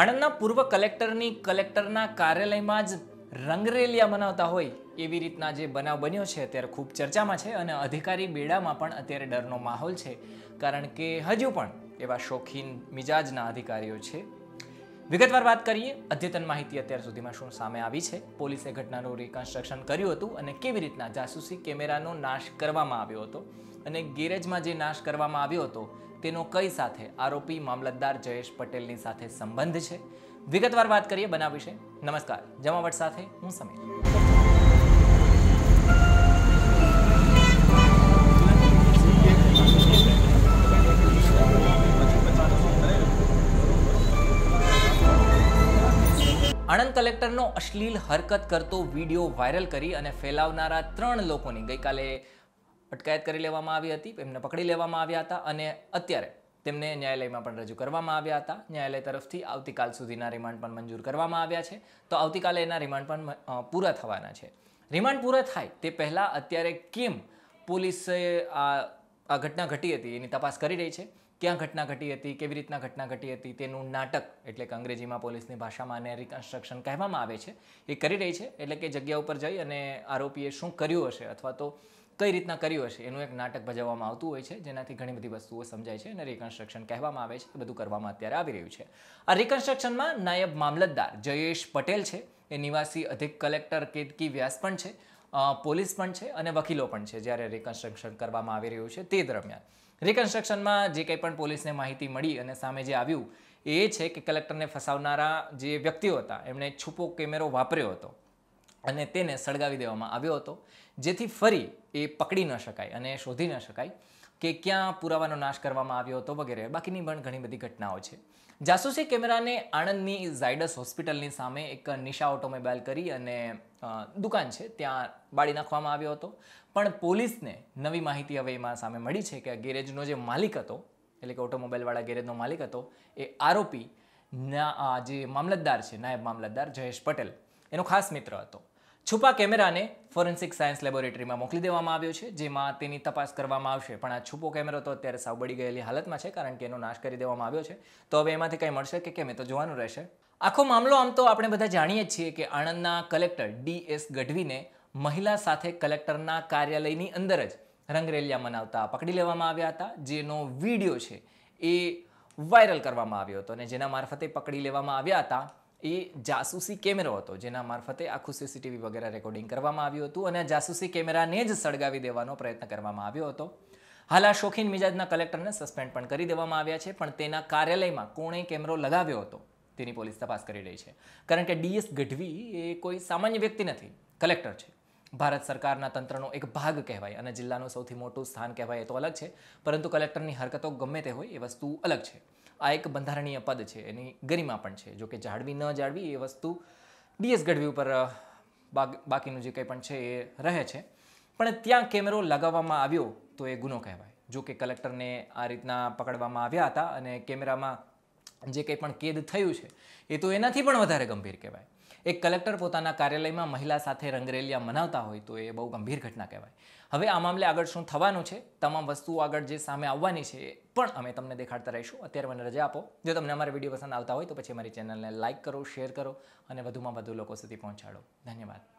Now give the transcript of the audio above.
આણંદના પૂર્વ કલેક્ટરની કલેક્ટરના કાર્યાલયમાં જ રંગરેલિયા મનાવતા હોય એવી રીતના જે બનાવ બન્યો છે અત્યારે ખૂબ ચર્ચામાં છે અને અધિકારી બેડામાં પણ અત્યારે ડરનો માહોલ છે કારણ કે હજુ પણ એવા શોખીન મિજાજના અધિકારીઓ છે વિગતવાર વાત કરીએ અદ્યતન માહિતી અત્યાર સુધીમાં શું સામે આવી છે પોલીસે ઘટનાનું રિકન્સ્ટ્રક્શન કર્યું હતું અને કેવી રીતના જાસૂસી કેમેરાનો નાશ કરવામાં આવ્યો હતો અને ગેરેજમાં જે નાશ કરવામાં આવ્યો હતો તેનો કઈ સાથે આરોપી મામલતદાર જયેશ પટેલની સાથે સંબંધ છે વિગતવાર વાત કરીએ બનાવ વિશે નમસ્કાર જમાવટ સાથે હું સમીર આણંદ કલેક્ટરનો અશ્લીલ હરકત કરતો વિડીયો વાયરલ કરી અને ફેલાવનારા ત્રણ લોકોની ગઈકાલે અટકાયત કરી લેવામાં આવી હતી એમને પકડી લેવામાં આવ્યા હતા અને અત્યારે તેમને ન્યાયાલયમાં પણ રજૂ કરવામાં આવ્યા હતા ન્યાયાલય તરફથી આવતીકાલ સુધીના રિમાન્ડ પણ મંજૂર કરવામાં આવ્યા છે તો આવતીકાલે એના રિમાન્ડ પણ પૂરા થવાના છે રિમાન્ડ પૂરા થાય તે પહેલાં અત્યારે કેમ પોલીસે આ આ ઘટના ઘટી હતી એની તપાસ કરી રહી છે ક્યાં ઘટના ઘટી હતી કેવી રીતના ઘટના ઘટી હતી તેનું નાટક એટલે કે અંગ્રેજીમાં પોલીસની ભાષામાં અને રિકન્સ્ટ્રક્શન કહેવામાં આવે છે એ કરી રહી છે એટલે કે જગ્યા ઉપર જઈ અને આરોપીએ શું કર્યું હશે અથવા તો કઈ રીતના કર્યું હશે એનું એક નાટક ભજવવામાં આવતું હોય છે જેનાથી ઘણી બધી વસ્તુઓ સમજાય છે અને રિકન્સ્ટ્રક્શન કહેવામાં આવે છે એ બધું કરવામાં અત્યારે આવી રહ્યું છે આ રિકન્સ્ટ્રક્શનમાં નાયબ મામલતદાર જયેશ પટેલ છે એ નિવાસી અધિક કલેક્ટર કેતકી વ્યાસ પણ છે પોલીસ પણ છે અને વકીલો પણ છે જ્યારે રિકન્સ્ટ્રક્શન કરવામાં આવી રહ્યું છે તે દરમિયાન રિકન્સ્ટ્રક્શનમાં જે કંઈ પણ પોલીસને માહિતી મળી અને સામે જે આવ્યું એ છે કે કલેક્ટરને ફસાવનારા જે વ્યક્તિઓ હતા એમણે છુપો કેમેરો વાપર્યો હતો અને તેને સળગાવી દેવામાં આવ્યો હતો જેથી ફરી એ પકડી ન શકાય અને શોધી ન શકાય કે ક્યાં પુરાવાનો નાશ કરવામાં આવ્યો હતો વગેરે બાકીની પણ ઘણી બધી ઘટનાઓ છે જાસૂસી કેમેરાને આણંદની ઝાયડસ હોસ્પિટલની સામે એક નિશા ઓટોમોબાઇલ કરી અને દુકાન છે ત્યાં બાળી નાખવામાં આવ્યો હતો પણ પોલીસને નવી માહિતી હવે એમાં સામે મળી છે કે ગેરેજનો જે માલિક હતો એટલે કે ઓટોમોબાઈલવાળા ગેરેજનો માલિક હતો એ આરોપી ના જે મામલતદાર છે નાયબ મામલતદાર જયેશ પટેલ એનો ખાસ મિત્ર હતો છુપા કેમેરાને ફોરેન્સિક સાયન્સ લેબોરેટરીમાં મોકલી દેવામાં આવ્યો છે જેમાં તેની તપાસ કરવામાં આવશે પણ આ છુપો કેમેરો તો અત્યારે સાવ બળી ગયેલી હાલતમાં છે કારણ કે એનો નાશ કરી દેવામાં આવ્યો છે તો હવે એમાંથી કંઈ મળશે કે કેમ એ તો જોવાનું રહેશે આખો મામલો આમ તો આપણે બધા જાણીએ જ છીએ કે આણંદના કલેક્ટર ડી એસ ગઢવીને મહિલા સાથે કલેક્ટરના કાર્યાલયની અંદર જ રંગરેલિયા મનાવતા પકડી લેવામાં આવ્યા હતા જેનો વિડીયો છે એ વાયરલ કરવામાં આવ્યો હતો અને જેના મારફતે પકડી લેવામાં આવ્યા હતા એ જાસૂસી કેમેરો હતો જેના મારફતે આખું સીસીટીવી વગેરે રેકોર્ડિંગ કરવામાં આવ્યું હતું અને જાસૂસી કેમેરાને જ સળગાવી દેવાનો પ્રયત્ન કરવામાં આવ્યો હતો હાલ આ શોખીન મિજાજના કલેક્ટરને સસ્પેન્ડ પણ કરી દેવામાં આવ્યા છે પણ તેના કાર્યાલયમાં કોણે કેમેરો લગાવ્યો હતો તેની પોલીસ તપાસ કરી રહી છે કારણ કે ડીએસ ગઢવી એ કોઈ સામાન્ય વ્યક્તિ નથી કલેક્ટર છે ભારત સરકારના તંત્રનો એક ભાગ કહેવાય અને જિલ્લાનું સૌથી મોટું સ્થાન કહેવાય એ તો અલગ છે પરંતુ કલેક્ટરની હરકતો ગમે તે હોય એ વસ્તુ અલગ છે આ એક બંધારણીય પદ છે એની ગરિમા પણ છે જો કે જાળવી ન જાળવી એ વસ્તુ ડીએસ ગઢવી ઉપર બાકીનું જે કંઈ પણ છે એ રહે છે પણ ત્યાં કેમેરો લગાવવામાં આવ્યો તો એ ગુનો કહેવાય જોકે કલેક્ટરને આ રીતના પકડવામાં આવ્યા હતા અને કેમેરામાં જે કંઈ પણ કેદ થયું છે એ તો એનાથી પણ વધારે ગંભીર કહેવાય એક કલેક્ટર પોતાના કાર્યાલયમાં મહિલા સાથે રંગરેલિયા મનાવતા હોય તો એ બહુ ગંભીર ઘટના કહેવાય હવે આ મામલે આગળ શું થવાનું છે તમામ વસ્તુઓ આગળ જે સામે આવવાની છે પણ અમે તમને દેખાડતા રહીશું અત્યારે મને રજા આપો જો તમને અમારા વિડીયો પસંદ આવતા હોય તો પછી અમારી ચેનલને લાઇક કરો શેર કરો અને વધુમાં વધુ લોકો સુધી પહોંચાડો ધન્યવાદ